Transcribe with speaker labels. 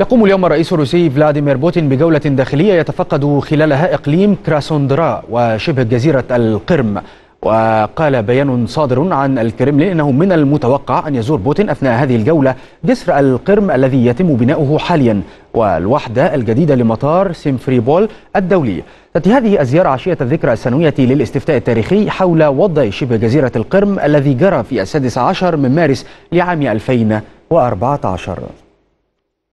Speaker 1: يقوم اليوم الرئيس الروسي فلاديمير بوتين بجولة داخلية يتفقد خلالها إقليم كراسوندرا وشبه جزيرة القرم وقال بيان صادر عن الكرملين أنه من المتوقع أن يزور بوتين أثناء هذه الجولة جسر القرم الذي يتم بناؤه حاليا والوحدة الجديدة لمطار سيمفريبول الدولي تأتي هذه الزيارة عشية الذكرى السنوية للاستفتاء التاريخي حول وضع شبه جزيرة القرم الذي جرى في السادس عشر من مارس لعام 2014